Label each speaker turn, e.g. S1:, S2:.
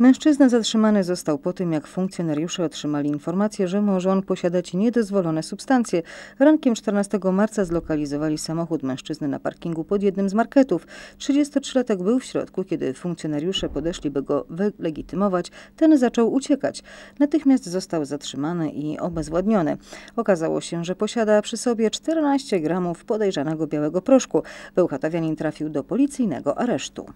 S1: Mężczyzna zatrzymany został po tym, jak funkcjonariusze otrzymali informację, że może on posiadać niedozwolone substancje. Rankiem 14 marca zlokalizowali samochód mężczyzny na parkingu pod jednym z marketów. 33-latek był w środku, kiedy funkcjonariusze podeszli, by go wylegitymować. Ten zaczął uciekać. Natychmiast został zatrzymany i obezwładniony. Okazało się, że posiada przy sobie 14 gramów podejrzanego białego proszku. Bełchatawianin trafił do policyjnego aresztu.